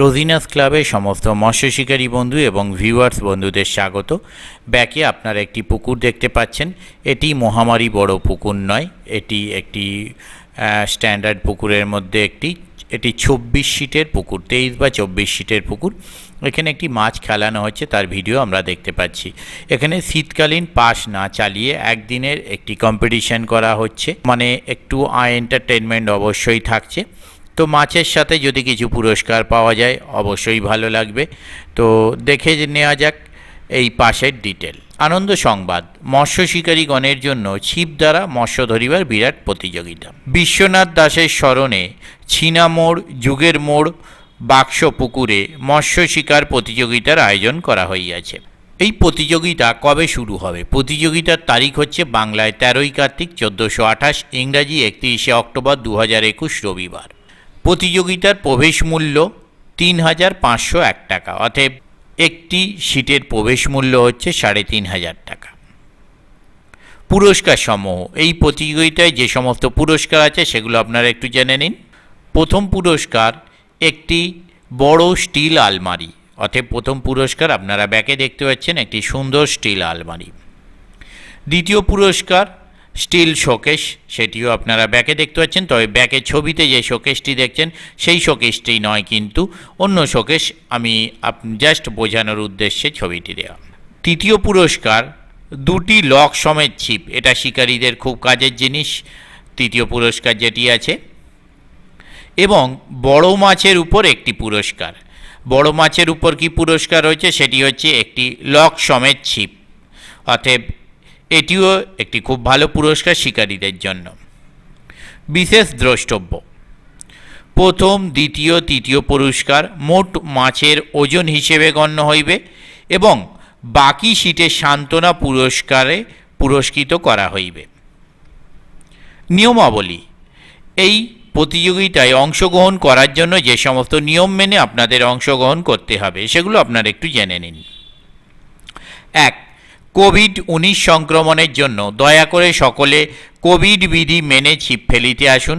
রোজিনাস ক্লাবে সমস্ত মৎস্য শিকারী বন্ধু এবং ভিউয়ার্স বন্ধুদের স্বাগত ব্যাকে আপনার একটি পুকুর দেখতে পাচ্ছেন এটি মহামারী বড় পুকুর নয় এটি একটি স্ট্যান্ডার্ড পুকুরের মধ্যে একটি এটি চব্বিশ সিটের পুকুর তেইশ বা চব্বিশ সিটের পুকুর এখানে একটি মাছ খেলানো হচ্ছে তার ভিডিও আমরা দেখতে পাচ্ছি এখানে শীতকালীন পাস না চালিয়ে একদিনের একটি কম্পিটিশন করা হচ্ছে মানে একটু এন্টারটেনমেন্ট অবশ্যই থাকছে তো মাছের সাথে যদি কিছু পুরস্কার পাওয়া যায় অবশ্যই ভালো লাগবে তো দেখে নেওয়া যাক এই পাশের ডিটেল আনন্দ সংবাদ মৎস্য শিকারীগণের জন্য ছিপ দ্বারা মৎস্য ধরিবার বিরাট প্রতিযোগিতা বিশ্বনাথ দাসের স্মরণে ছিনামোড় যুগের মোড় বাক্স পুকুরে মৎস্য শিকার প্রতিযোগিতার আয়োজন করা হইয়াছে এই প্রতিযোগিতা কবে শুরু হবে প্রতিযোগিতার তারিখ হচ্ছে বাংলায় তেরোই কার্তিক চোদ্দোশো আঠাশ ইংরাজি একত্রিশে অক্টোবর দু হাজার একুশ রবিবার প্রতিযোগিতার প্রবেশ মূল্য তিন হাজার পাঁচশো এক টাকা অতএব একটি সিটের প্রবেশ মূল্য হচ্ছে সাড়ে তিন হাজার টাকা পুরস্কার সমূহ এই প্রতিযোগিতায় যে সমস্ত পুরস্কার আছে সেগুলো আপনারা একটু জেনে নিন প্রথম পুরস্কার একটি বড় স্টিল আলমারি অতএব প্রথম পুরস্কার আপনারা ব্যাকে দেখতে পাচ্ছেন একটি সুন্দর স্টিল আলমারি দ্বিতীয় পুরস্কার স্টিল শোকেশ সেটিও আপনারা ব্যাকে দেখতে পাচ্ছেন তবে ব্যাকে ছবিতে যে শোকেশটি দেখছেন সেই শোকেশটি নয় কিন্তু অন্য শোকেশ আমি আপ জাস্ট বোঝানোর উদ্দেশ্যে ছবিটি দেওয়া তৃতীয় পুরস্কার দুটি লক সমেত ছিপ এটা শিকারীদের খুব কাজের জিনিস তৃতীয় পুরস্কার যেটি আছে এবং বড় মাছের উপর একটি পুরস্কার বড় মাছের উপর কি পুরস্কার রয়েছে সেটি হচ্ছে একটি লক সমেত ছিপ অতএব এটিও একটি খুব ভালো পুরস্কার শিকারীদের জন্য বিশেষ দ্রষ্টব্য প্রথম দ্বিতীয় তৃতীয় পুরস্কার মোট মাছের ওজন হিসেবে গণ্য হইবে এবং বাকি সিটে সান্ত্বনা পুরস্কারে পুরস্কৃত করা হইবে নিয়মাবলী এই প্রতিযোগিতায় অংশগ্রহণ করার জন্য যে সমস্ত নিয়ম মেনে আপনাদের অংশগ্রহণ করতে হবে সেগুলো আপনারা একটু জেনে নিন এক কোভিড উনিশ সংক্রমণের জন্য দয়া করে সকলে কোভিড বিধি মেনে ছিপ ফেলিতে আসুন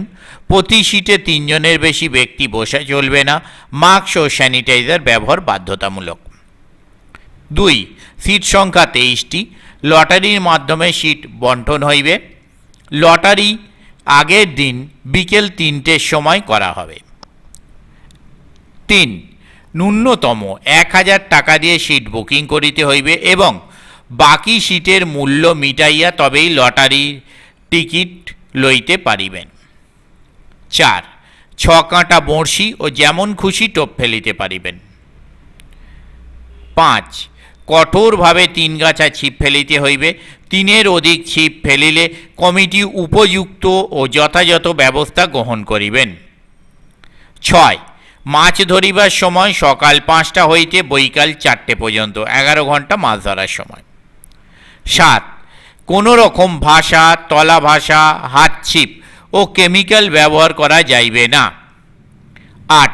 প্রতি সিটে তিনজনের বেশি ব্যক্তি বসে চলবে না মাস্ক ও স্যানিটাইজার ব্যবহার বাধ্যতামূলক দুই সিট সংখ্যা তেইশটি লটারির মাধ্যমে সিট বন্টন হইবে লটারি আগের দিন বিকেল তিনটের সময় করা হবে তিন ন্যূনতম এক হাজার টাকা দিয়ে সিট বুকিং করিতে হইবে এবং বাকি সিটের মূল্য মিটাইয়া তবেই লটারির টিকিট লইতে পারিবেন চার ছ কাঁটা বড়শি ও যেমন খুশি টোপ ফেলিতে পারিবেন পাঁচ কঠোরভাবে তিন গাছা ছিপ ফেলিতে হইবে তিনের অধিক ছিপ ফেলিলে কমিটি উপযুক্ত ও যথাযথ ব্যবস্থা গ্রহণ করিবেন ছয় মাছ ধরিবার সময় সকাল পাঁচটা হইতে বৈকাল চারটে পর্যন্ত এগারো ঘন্টা মাছ ধরার সময় সাত কোনো রকম ভাষা তলা ভাষা হাতছিপ ও কেমিক্যাল ব্যবহার করা যাইবে না আট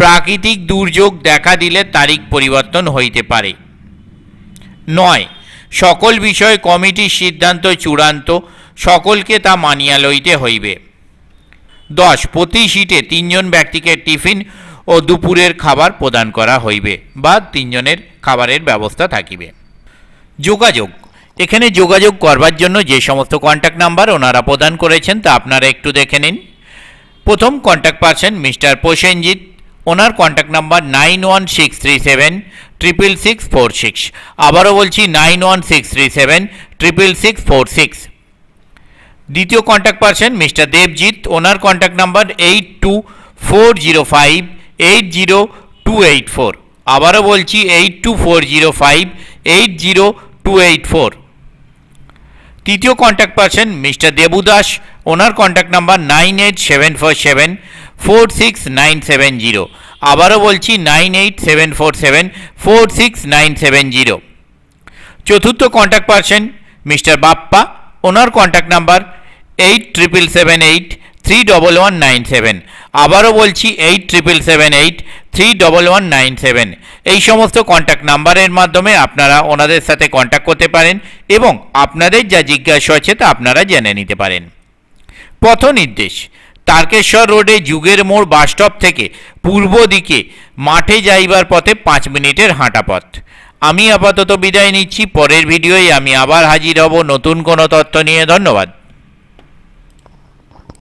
প্রাকৃতিক দুর্যোগ দেখা দিলে তারিখ পরিবর্তন হইতে পারে নয় সকল বিষয় কমিটির সিদ্ধান্ত চূড়ান্ত সকলকে তা মানিয়া লইতে হইবে দশ প্রতি সিটে তিনজন ব্যক্তিকে টিফিন ও দুপুরের খাবার প্রদান করা হইবে বা তিনজনের খাবারের ব্যবস্থা থাকিবে যোগাযোগ এখানে যোগাযোগ করবার জন্য যে সমস্ত কন্ট্যাক্ট নাম্বার ওনারা প্রদান করেছেন তা আপনারা একটু দেখে নিন প্রথম কন্ট্যাক্ট পারসেন মিস্টার প্রসেনজিৎ ওনার contact number nine one six three seven triple six four six আবারও বলছি nine one six three seven triple six four six দ্বিতীয় কন্ট্যাক্ট পারছেন মিস্টার দেবজিৎ ওনার contact number eight two four zero five eight zero two eight four আবারও বলছি eight two four zero five eight zero two eight four তৃতীয় contact person mister Debudas ওনার contact number nine eight seven four seven four six nine seven zero আবারও বলছি nine eight seven four seven four six nine seven zero চতুর্থ contact person mister Bappa ওনার contact number eight triple seven eight three double one nine seven আবারও বলছি eight triple seven eight three double one nine seven এই সমস্ত contact নাম্বারের মাধ্যমে আপনারা ওনাদের সাথে কন্ট্যাক্ট করতে পারেন এবং আপনাদের যা জিজ্ঞাসা আছে তা আপনারা জেনে নিতে পারেন পথ নির্দেশ তারকেশ্বর রোডে যুগের মোড় বাসস্টপ থেকে পূর্ব দিকে মাঠে যাইবার পথে পাঁচ মিনিটের হাঁটা পথ আমি আপাতত বিদায় নিচ্ছি পরের ভিডিওয় আমি আবার হাজির হব নতুন কোনো তথ্য নিয়ে ধন্যবাদ